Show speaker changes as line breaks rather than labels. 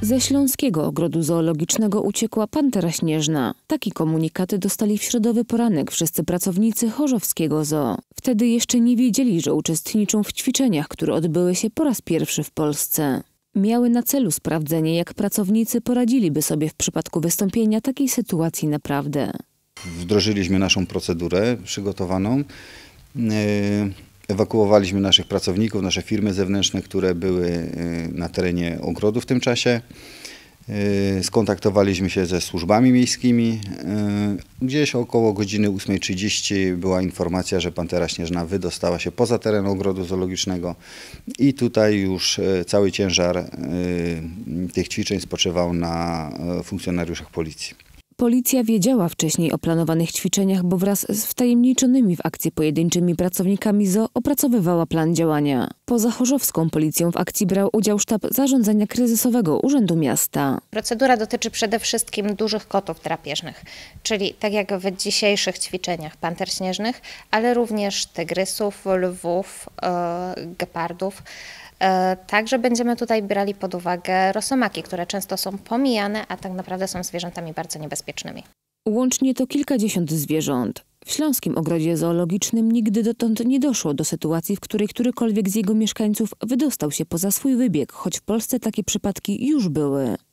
Ze Śląskiego Ogrodu Zoologicznego uciekła pantera śnieżna. Taki komunikaty dostali w środowy poranek wszyscy pracownicy Chorzowskiego Zoo. Wtedy jeszcze nie wiedzieli, że uczestniczą w ćwiczeniach, które odbyły się po raz pierwszy w Polsce. Miały na celu sprawdzenie, jak pracownicy poradziliby sobie w przypadku wystąpienia takiej sytuacji naprawdę.
Wdrożyliśmy naszą procedurę przygotowaną. Yy Ewakuowaliśmy naszych pracowników, nasze firmy zewnętrzne, które były y, na terenie ogrodu w tym czasie. Y, skontaktowaliśmy się ze służbami miejskimi. Y, gdzieś około godziny 8.30 była informacja, że Pantera Śnieżna wydostała się poza teren ogrodu zoologicznego i tutaj już cały ciężar tych ćwiczeń spoczywał na funkcjonariuszach policji.
Policja wiedziała wcześniej o planowanych ćwiczeniach, bo wraz z wtajemniczonymi w akcji pojedynczymi pracownikami ZO opracowywała plan działania. Poza chorzowską policją w akcji brał udział sztab zarządzania kryzysowego Urzędu Miasta.
Procedura dotyczy przede wszystkim dużych kotów drapieżnych, czyli tak jak w dzisiejszych ćwiczeniach panter śnieżnych, ale również tygrysów, lwów, e, gepardów. E, także będziemy tutaj brali pod uwagę rosomaki, które często są pomijane, a tak naprawdę są zwierzętami bardzo niebezpiecznymi.
Łącznie to kilkadziesiąt zwierząt. W Śląskim Ogrodzie Zoologicznym nigdy dotąd nie doszło do sytuacji, w której którykolwiek z jego mieszkańców wydostał się poza swój wybieg, choć w Polsce takie przypadki już były.